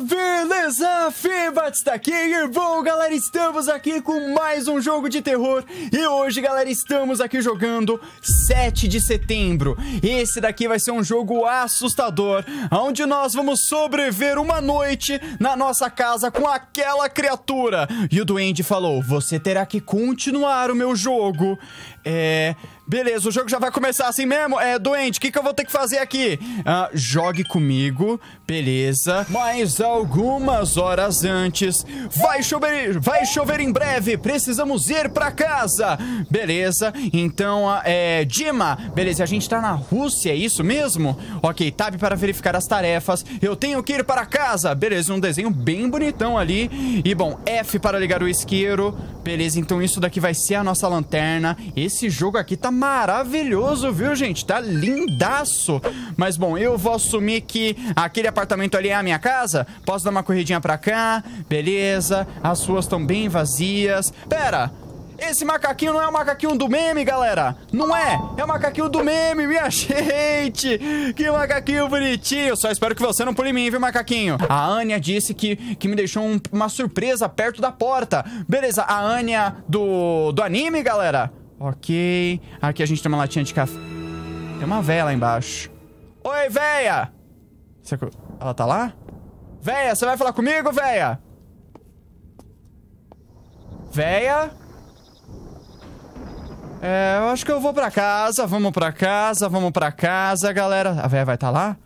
Never beleza? Fibat está aqui e bom, galera, estamos aqui com mais um jogo de terror E hoje, galera, estamos aqui jogando 7 de setembro Esse daqui vai ser um jogo assustador Onde nós vamos sobreviver uma noite na nossa casa com aquela criatura E o duende falou, você terá que continuar o meu jogo É... Beleza, o jogo já vai começar assim mesmo? É, doente, o que, que eu vou ter que fazer aqui? Ah, jogue comigo, beleza. Mais alguma algumas horas antes. Vai chover, vai chover em breve, precisamos ir pra casa. Beleza, então, é, Dima, beleza, a gente tá na Rússia, é isso mesmo? Ok, tab para verificar as tarefas, eu tenho que ir para casa. Beleza, um desenho bem bonitão ali. E bom, F para ligar o isqueiro. Beleza, então isso daqui vai ser a nossa lanterna. Esse jogo aqui tá maravilhoso, viu, gente? Tá lindaço. Mas bom, eu vou assumir que aquele apartamento ali é a minha casa. Posso dar uma corridinha? pra cá. Beleza. As ruas estão bem vazias. Pera! Esse macaquinho não é o macaquinho do meme, galera. Não é. É o macaquinho do meme, minha gente. Que macaquinho bonitinho. Só espero que você não pule em mim, viu, macaquinho? A Ania disse que, que me deixou um, uma surpresa perto da porta. Beleza, a Ania do, do anime, galera. Ok. Aqui a gente tem uma latinha de café. Tem uma vela embaixo. Oi, véia. Ela tá lá? Véia, você vai falar comigo, véia? Véia? É, eu acho que eu vou pra casa. Vamos pra casa, vamos pra casa, galera. A véia vai estar tá lá?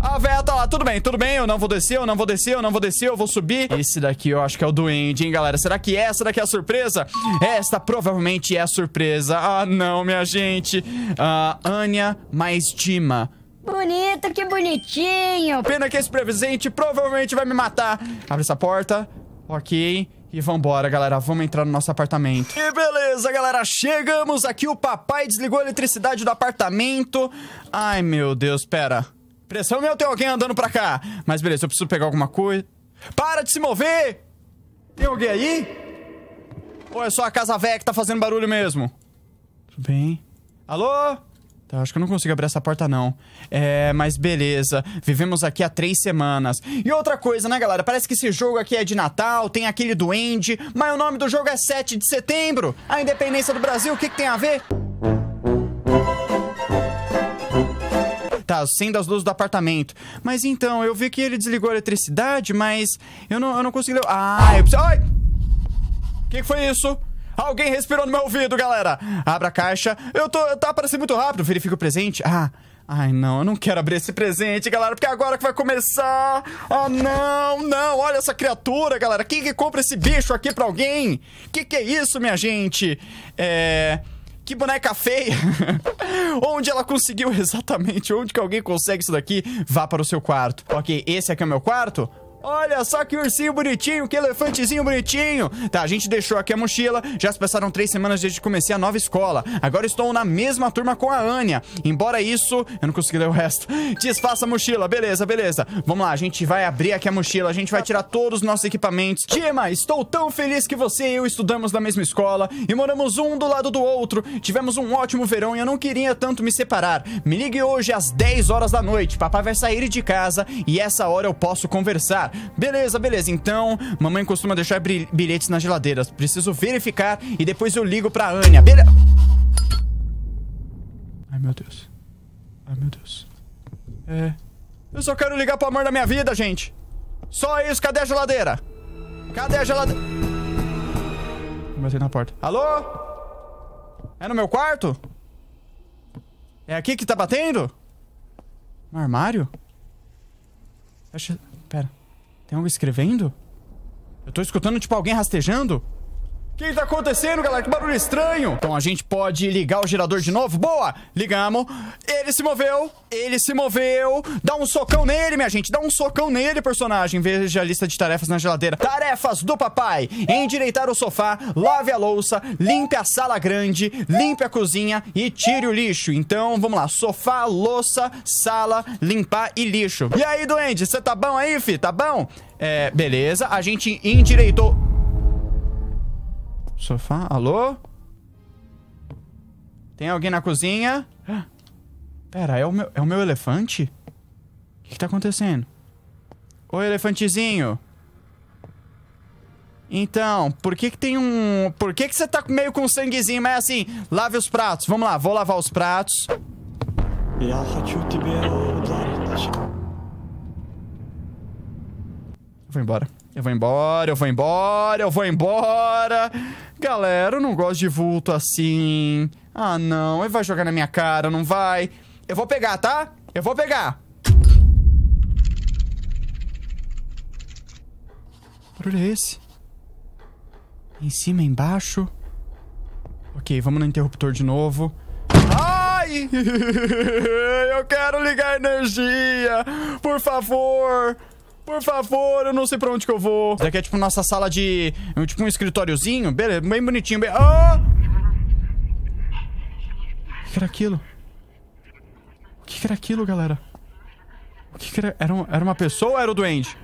A véia tá lá, tudo bem, tudo bem, eu não vou descer, eu não vou descer, eu não vou descer, eu vou subir. Esse daqui eu acho que é o duende, hein, galera? Será que é? essa daqui é a surpresa? Esta provavelmente é a surpresa. Ah, não, minha gente. Ah, Anya mais Dima. Bonito, que bonitinho. Pena que esse presente provavelmente vai me matar. Abre essa porta. Ok. E vambora, galera. Vamos entrar no nosso apartamento. E beleza, galera. Chegamos aqui. O papai desligou a eletricidade do apartamento. Ai, meu Deus. Pera. Pressão meu, tem alguém andando pra cá. Mas beleza, eu preciso pegar alguma coisa. Para de se mover! Tem alguém aí? Ou é só a casa velha que tá fazendo barulho mesmo? Tudo bem. Alô? Tá, acho que eu não consigo abrir essa porta, não. É, mas beleza. Vivemos aqui há três semanas. E outra coisa, né, galera? Parece que esse jogo aqui é de Natal, tem aquele duende, mas o nome do jogo é 7 de setembro. A independência do Brasil, o que, que tem a ver? Tá, acenda as luzes do apartamento. Mas então, eu vi que ele desligou a eletricidade, mas eu não, eu não consegui... Ah, eu preciso... Ai! O que, que foi isso? Alguém respirou no meu ouvido, galera. Abra a caixa. Eu tô. Tá aparecendo muito rápido. Verifique o presente. Ah. Ai, não, eu não quero abrir esse presente, galera, porque é agora que vai começar. Ah, oh, não, não, olha essa criatura, galera. Quem que compra esse bicho aqui pra alguém? Que que é isso, minha gente? É... Que boneca feia! onde ela conseguiu exatamente? Onde que alguém consegue isso daqui? Vá para o seu quarto. Ok, esse aqui é o meu quarto? Olha só que ursinho bonitinho, que elefantezinho bonitinho. Tá, a gente deixou aqui a mochila. Já se passaram três semanas desde que comecei a nova escola. Agora estou na mesma turma com a Ania. Embora isso... Eu não consegui ler o resto. Desfaça a mochila. Beleza, beleza. Vamos lá, a gente vai abrir aqui a mochila. A gente vai tirar todos os nossos equipamentos. Tima, estou tão feliz que você e eu estudamos na mesma escola e moramos um do lado do outro. Tivemos um ótimo verão e eu não queria tanto me separar. Me ligue hoje às 10 horas da noite. Papai vai sair de casa e essa hora eu posso conversar. Beleza, beleza. Então, mamãe costuma deixar bilhetes nas geladeiras. Preciso verificar e depois eu ligo pra Ania. Beleza. Ai, meu Deus. Ai, meu Deus. É. Eu só quero ligar pro amor da minha vida, gente. Só isso. Cadê a geladeira? Cadê a geladeira? Batei na porta. Alô? É no meu quarto? É aqui que tá batendo? No armário? Fecha. Pera. Tem algo escrevendo? Eu tô escutando tipo alguém rastejando? que está acontecendo, galera? Que barulho estranho. Então a gente pode ligar o gerador de novo. Boa! Ligamos. Ele se moveu. Ele se moveu. Dá um socão nele, minha gente. Dá um socão nele, personagem. Veja a lista de tarefas na geladeira. Tarefas do papai. Endireitar o sofá, lave a louça, limpe a sala grande, limpe a cozinha e tire o lixo. Então, vamos lá. Sofá, louça, sala, limpar e lixo. E aí, doente? Você tá bom aí, fi? Tá bom? É, beleza. A gente endireitou... Sofá? Alô? Tem alguém na cozinha? pera, é o meu, é o meu elefante? O que, que tá acontecendo? Ô, elefantezinho. Então, por que que tem um... Por que que você tá meio com sanguezinho? Mas é assim, lave os pratos. Vamos lá, vou lavar os pratos. Eu eu vou embora. Eu vou embora, eu vou embora, eu vou embora. Galera, eu não gosto de vulto assim. Ah, não. Ele vai jogar na minha cara, não vai? Eu vou pegar, tá? Eu vou pegar. Que barulho é esse? Em cima, embaixo. Ok, vamos no interruptor de novo. Ai! eu quero ligar energia! Por favor! Por favor, eu não sei pra onde que eu vou. Isso aqui é tipo nossa sala de... Tipo um escritóriozinho. Beleza, bem bonitinho. Bem... O que era aquilo? O que era aquilo, galera? O que era? Era, um... era uma pessoa ou era o doente?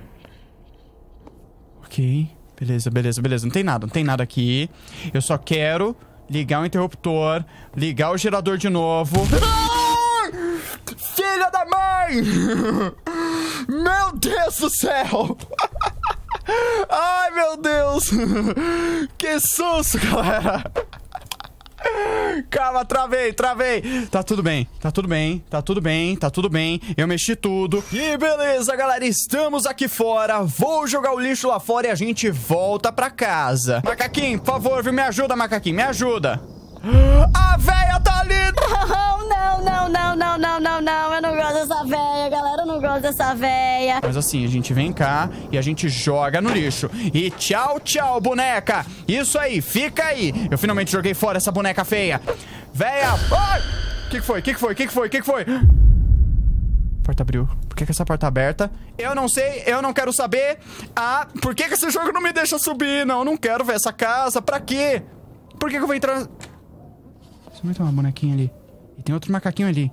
Ok. Beleza, beleza, beleza. Não tem nada, não tem nada aqui. Eu só quero ligar o interruptor, ligar o gerador de novo. Ah! Filha da mãe! Meu Deus do céu! Ai, meu Deus! Que susto, galera! Calma, travei, travei. Tá tudo bem, tá tudo bem, tá tudo bem, tá tudo bem. Eu mexi tudo. E beleza, galera, estamos aqui fora. Vou jogar o lixo lá fora e a gente volta pra casa. Macaquinho, por favor, Me ajuda, macaquinho, me ajuda. A véia tá ali! Oh, não, não, não, não, não, não, não. Eu não gosto dessa véia, galera. Eu não gosto dessa véia. Mas assim, a gente vem cá e a gente joga no lixo. E tchau, tchau, boneca. Isso aí, fica aí. Eu finalmente joguei fora essa boneca feia. Véia! Ai! O que, que foi? O que, que foi? O que, que foi? O que, que foi? porta abriu? Por que, que, essa porta tá aberta? Eu não sei, eu não quero saber. Ah, por que, que esse jogo não me deixa subir? Não, eu não quero ver essa casa. Pra quê? Por que, que eu vou entrar... Deixa eu uma bonequinha ali. E tem outro macaquinho ali.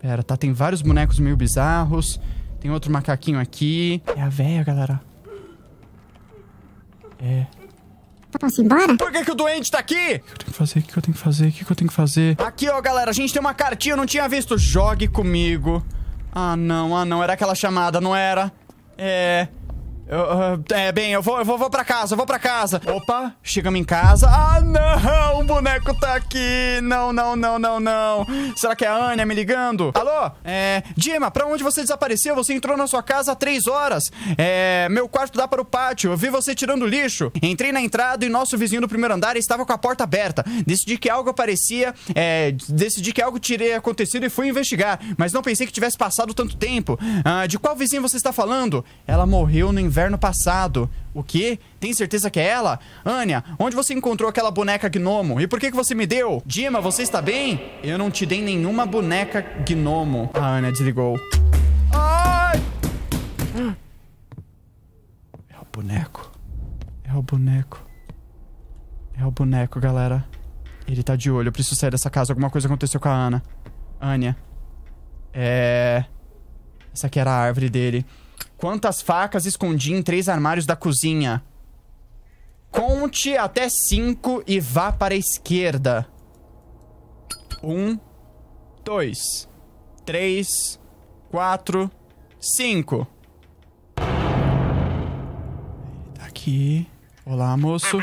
Pera, tá? Tem vários bonecos meio bizarros. Tem outro macaquinho aqui. É a véia, galera. É. Tá Posso embora? Por que, que o doente tá aqui? O que, que eu tenho que fazer? O que, que eu tenho que fazer? O que, que eu tenho que fazer? Aqui, ó, galera. A gente tem uma cartinha. Eu não tinha visto. Jogue comigo. Ah, não. Ah, não. Era aquela chamada, não era? É... Eu, ah, é, bem, eu vou, eu vou, vou pra casa, eu vou pra casa. Opa, chegamos em casa. Ah, não, o boneco tá aqui. Não, não, não, não, não. Será que é a Anya me ligando? Alô? É, Dima, pra onde você desapareceu? Você entrou na sua casa há três horas. É, meu quarto dá para o pátio. Eu vi você tirando lixo. Entrei na entrada e nosso vizinho do primeiro andar estava com a porta aberta. Decidi que algo aparecia, é, decidi que algo tirei acontecido e fui investigar. Mas não pensei que tivesse passado tanto tempo. Ah, de qual vizinho você está falando? Ela morreu no inverno inverno passado. O quê? Tem certeza que é ela? Anya, onde você encontrou aquela boneca gnomo? E por que, que você me deu? Dima, você está bem? Eu não te dei nenhuma boneca gnomo. A Anya desligou. Ai! É o boneco. É o boneco. É o boneco, galera. Ele tá de olho. Eu preciso sair dessa casa. Alguma coisa aconteceu com a Ana. Anya. É... Essa aqui era a árvore dele. Quantas facas escondi em três armários da cozinha? Conte até cinco e vá para a esquerda. Um, dois, três, quatro, cinco. Tá aqui. Olá, moço.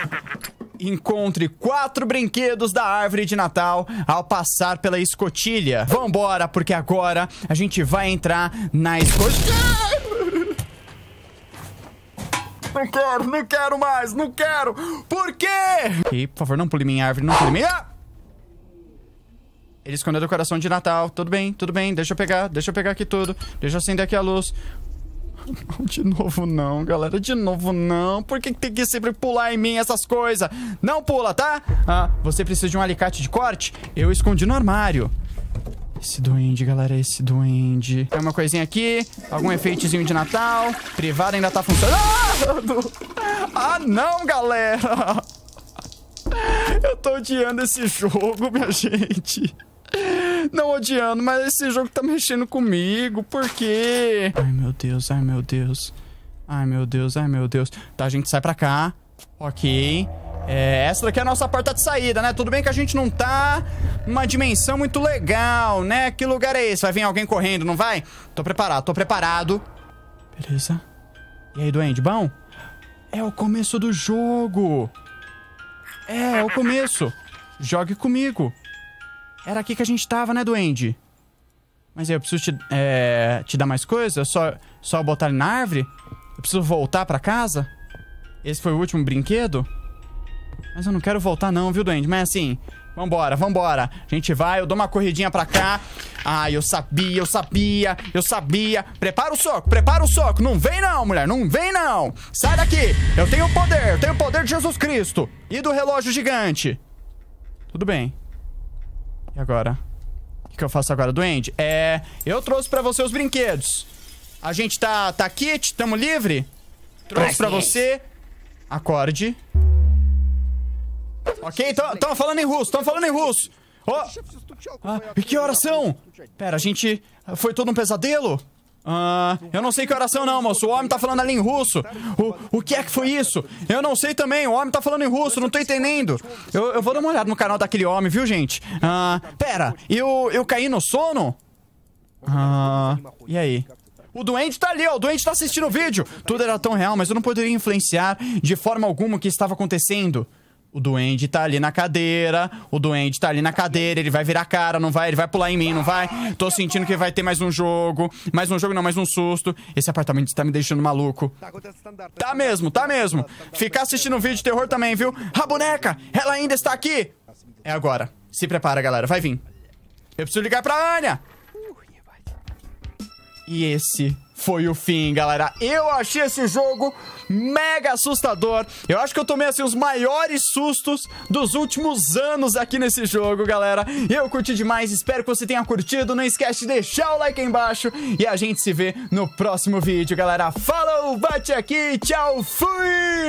Encontre quatro brinquedos da árvore de Natal ao passar pela escotilha. Vambora, porque agora a gente vai entrar na escotilha não quero, não quero mais, não quero. Por quê? por favor, não pule minha árvore, não pule minha... Ah! Ele escondeu o coração de Natal. Tudo bem, tudo bem. Deixa eu pegar, deixa eu pegar aqui tudo. Deixa eu acender aqui a luz. De novo não, galera. De novo não. Por que tem que sempre pular em mim essas coisas? Não pula, tá? Ah, você precisa de um alicate de corte? Eu escondi no armário. Esse duende, galera, esse duende. Tem uma coisinha aqui, algum efeitozinho de Natal. Privada ainda tá funcionando. Ah, não, galera. Eu tô odiando esse jogo, minha gente. Não odiando, mas esse jogo tá mexendo comigo. Por quê? Ai, meu Deus, ai, meu Deus. Ai, meu Deus, ai, meu Deus. Tá, a gente, sai pra cá. Ok. É, essa daqui é a nossa porta de saída, né? Tudo bem que a gente não tá numa dimensão muito legal, né? Que lugar é esse? Vai vir alguém correndo, não vai? Tô preparado, tô preparado. Beleza. E aí, doente, bom? É o começo do jogo. É, é o começo. Jogue comigo. Era aqui que a gente tava, né, duende? Mas aí, eu preciso te, é, te dar mais coisa? Só, só botar ele na árvore? Eu preciso voltar para casa? Esse foi o último brinquedo? Mas eu não quero voltar não, viu, Duende? Mas assim, vambora, vambora. A gente vai, eu dou uma corridinha pra cá. Ai, eu sabia, eu sabia, eu sabia. Prepara o soco, prepara o soco. Não vem não, mulher, não vem não. Sai daqui. Eu tenho o poder, eu tenho o poder de Jesus Cristo. E do relógio gigante. Tudo bem. E agora? O que eu faço agora, Duende? É... Eu trouxe pra você os brinquedos. A gente tá, tá kit, tamo livre? Trouxe pra você. Acorde. Ok, estão falando em russo, estão falando em russo. Oh, ah, e que horas são? Pera, a gente... Ah, foi todo um pesadelo? Ah, eu não sei que oração não, moço. O homem tá falando ali em russo. O, o que é que foi isso? Eu não sei também. O homem tá falando em russo, não tô entendendo. Eu, eu vou dar uma olhada no canal daquele homem, viu, gente? Ah, pera, eu, eu caí no sono? Ah, e aí? O doente tá ali, ó. O doente tá assistindo o vídeo. Tudo era tão real, mas eu não poderia influenciar de forma alguma o que estava acontecendo. O duende tá ali na cadeira, o duende tá ali na cadeira, ele vai virar cara, não vai, ele vai pular em mim, não vai. Tô sentindo que vai ter mais um jogo, mais um jogo não, mais um susto. Esse apartamento está me deixando maluco. Tá, tá né? mesmo, tá mesmo. Tá, tá, Ficar assistindo um vídeo de terror também, viu? A boneca, ela ainda está aqui. É agora. Se prepara, galera, vai vir. Eu preciso ligar pra Anya. E esse foi o fim, galera. Eu achei esse jogo mega assustador. Eu acho que eu tomei, assim, os maiores sustos dos últimos anos aqui nesse jogo, galera. Eu curti demais, espero que você tenha curtido. Não esquece de deixar o like aí embaixo e a gente se vê no próximo vídeo, galera. Falou, bate aqui, tchau, fui!